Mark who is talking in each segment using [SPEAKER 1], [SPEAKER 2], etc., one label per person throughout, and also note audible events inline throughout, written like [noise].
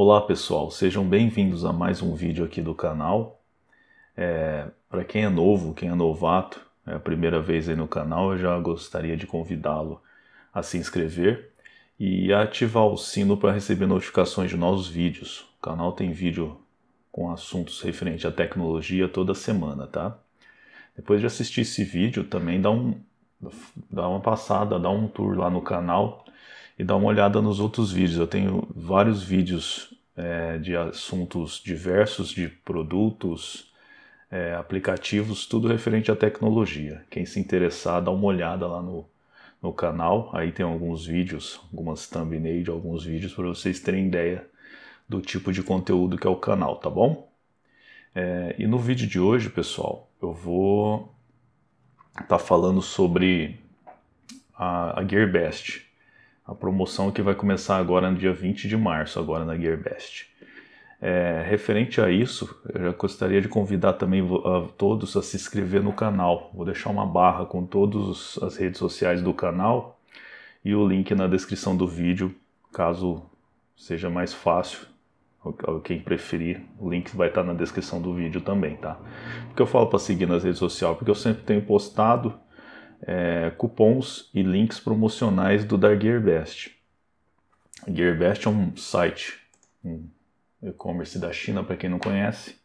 [SPEAKER 1] Olá pessoal, sejam bem-vindos a mais um vídeo aqui do canal. É, Para quem é novo, quem é novato, é a primeira vez aí no canal, eu já gostaria de convidá-lo a se inscrever e ativar o sino para receber notificações de novos vídeos. O canal tem vídeo com assuntos referentes à tecnologia toda semana, tá? Depois de assistir esse vídeo, também dá, um, dá uma passada, dá um tour lá no canal, e dá uma olhada nos outros vídeos. Eu tenho vários vídeos é, de assuntos diversos, de produtos, é, aplicativos, tudo referente à tecnologia. Quem se interessar, dá uma olhada lá no, no canal. Aí tem alguns vídeos, algumas thumbnails, alguns vídeos para vocês terem ideia do tipo de conteúdo que é o canal, tá bom? É, e no vídeo de hoje, pessoal, eu vou estar tá falando sobre a, a GearBest a promoção que vai começar agora no dia 20 de março, agora na GearBest. É, referente a isso, eu já gostaria de convidar também a todos a se inscrever no canal. Vou deixar uma barra com todas as redes sociais do canal e o link na descrição do vídeo, caso seja mais fácil quem preferir, o link vai estar tá na descrição do vídeo também, tá? Porque eu falo para seguir nas redes sociais, porque eu sempre tenho postado é, cupons e links promocionais do da GearBest. GearBest é um site, um e-commerce da China, para quem não conhece,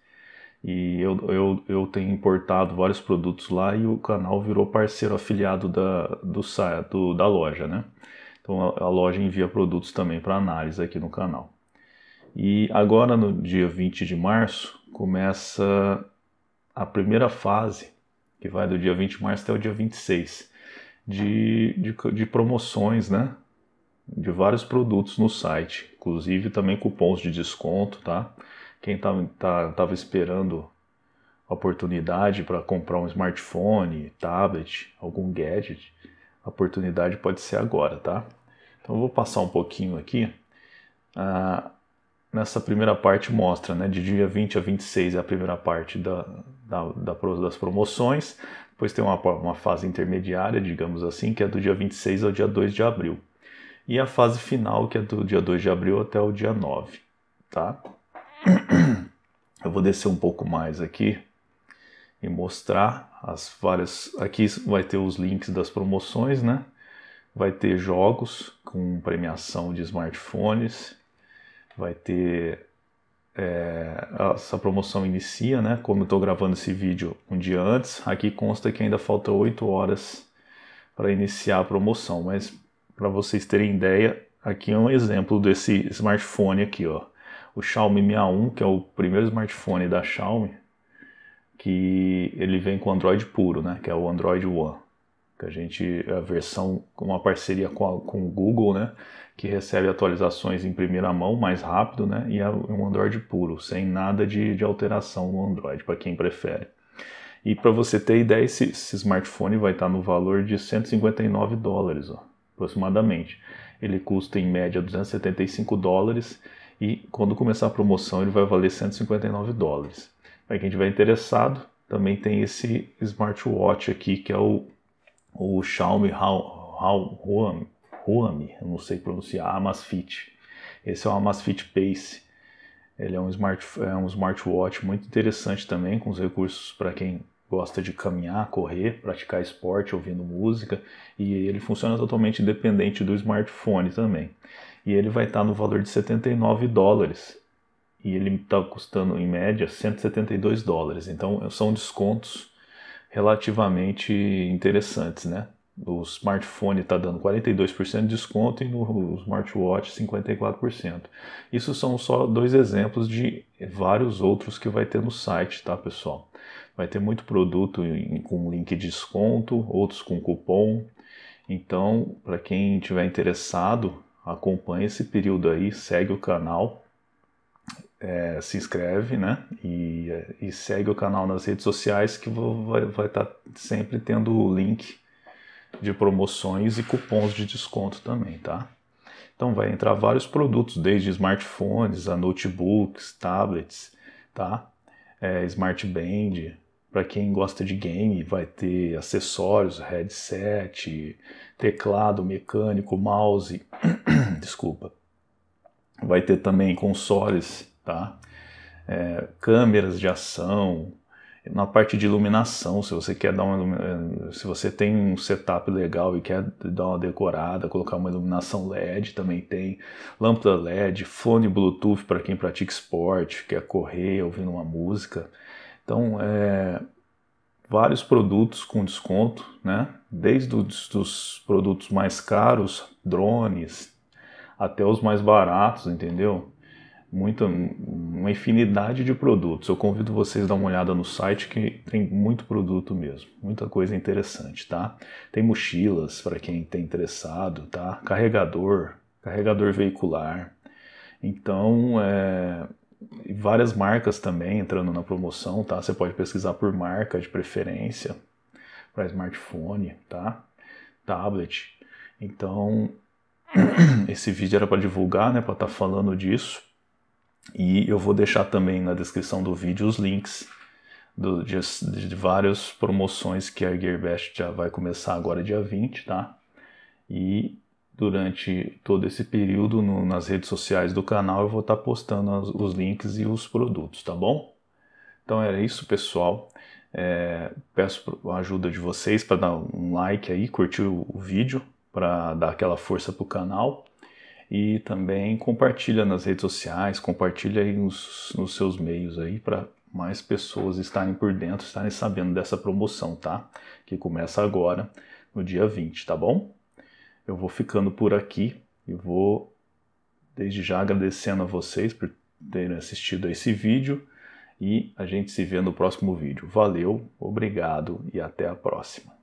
[SPEAKER 1] e eu, eu, eu tenho importado vários produtos lá e o canal virou parceiro afiliado da, do, do, da loja, né? Então a, a loja envia produtos também para análise aqui no canal. E agora no dia 20 de março começa a primeira fase que vai do dia 20 de março até o dia 26, de, de, de promoções, né? De vários produtos no site, inclusive também cupons de desconto, tá? Quem tava, tá, tá, tava esperando a oportunidade para comprar um smartphone, tablet, algum gadget, a oportunidade pode ser agora, tá? Então eu vou passar um pouquinho aqui. Ah, nessa primeira parte mostra, né, de dia 20 a 26 é a primeira parte da, da, da das promoções, depois tem uma, uma fase intermediária, digamos assim, que é do dia 26 ao dia 2 de abril, e a fase final, que é do dia 2 de abril até o dia 9, tá? Eu vou descer um pouco mais aqui e mostrar as várias. Aqui vai ter os links das promoções, né? Vai ter jogos com premiação de smartphones, vai ter é, essa promoção inicia, né? Como eu estou gravando esse vídeo um dia antes, aqui consta que ainda falta 8 horas para iniciar a promoção, mas para vocês terem ideia, aqui é um exemplo desse smartphone aqui, ó. O Xiaomi Mi A1, que é o primeiro smartphone da Xiaomi, que ele vem com Android puro, né? Que é o Android One. Que a gente, a versão, uma parceria com, a, com o Google, né? que recebe atualizações em primeira mão, mais rápido, né? E é um Android puro, sem nada de, de alteração no Android, para quem prefere. E para você ter ideia, esse, esse smartphone vai estar tá no valor de 159 dólares, ó, aproximadamente. Ele custa em média 275 dólares e quando começar a promoção ele vai valer 159 dólares. Para quem tiver interessado, também tem esse smartwatch aqui que é o, o Xiaomi Huawei. Huami, eu não sei pronunciar, Amazfit. Esse é o Amazfit Pace. Ele é um, smart, é um smartwatch muito interessante também, com os recursos para quem gosta de caminhar, correr, praticar esporte, ouvindo música, e ele funciona totalmente independente do smartphone também. E ele vai estar tá no valor de 79 dólares. E ele está custando em média 172 dólares. Então são descontos relativamente interessantes, né? no smartphone está dando 42% de desconto e no smartwatch 54%. Isso são só dois exemplos de vários outros que vai ter no site, tá pessoal? Vai ter muito produto em, com link de desconto, outros com cupom. Então, para quem tiver interessado, acompanha esse período aí, segue o canal, é, se inscreve, né? E, e, segue o canal nas redes sociais que vai estar tá sempre tendo o link de promoções e cupons de desconto também, tá? Então vai entrar vários produtos, desde smartphones a notebooks, tablets, tá? É, smart band, para quem gosta de game, vai ter acessórios, headset, teclado mecânico, mouse, [clears throat] desculpa. Vai ter também consoles, tá? É, câmeras de ação, na parte de iluminação, se você quer dar uma eh, se você tem um setup legal e quer dar uma decorada, colocar uma iluminação LED, também tem lâmpada LED, fone Bluetooth para quem pratica esporte, quer correr, ouvindo uma música. Então, é, vários produtos com desconto, né? Desde os dos produtos mais caros, drones, até os mais baratos, entendeu? muito, uma infinidade de produtos. Eu convido vocês a dar uma olhada no site que tem muito produto mesmo, muita coisa interessante, tá? Tem mochilas para quem tem tá interessado, tá? Carregador, carregador veicular. Então, é, várias marcas também entrando na promoção, tá? Você pode pesquisar por marca de preferência para smartphone, tá? Tablet. Então, [clears throat] esse vídeo era para divulgar, né? Para estar tá falando disso e eu vou deixar também na descrição do vídeo os links do, de, de, várias promoções que a Gearbest já vai começar agora dia 20, tá? E durante todo esse período no, nas redes sociais do canal eu vou estar tá postando os, os, links e os produtos, tá bom? Então era isso, pessoal. É, peço a ajuda de vocês para dar um like aí, curtir o, o vídeo, para dar aquela força pro canal e também compartilha nas redes sociais, compartilha aí nos, nos seus meios aí para mais pessoas estarem por dentro, estarem sabendo dessa promoção, tá? Que começa agora, no dia 20, tá bom? Eu vou ficando por aqui e vou desde já agradecendo a vocês por terem assistido a esse vídeo e a gente se vê no próximo vídeo. Valeu, obrigado e até a próxima.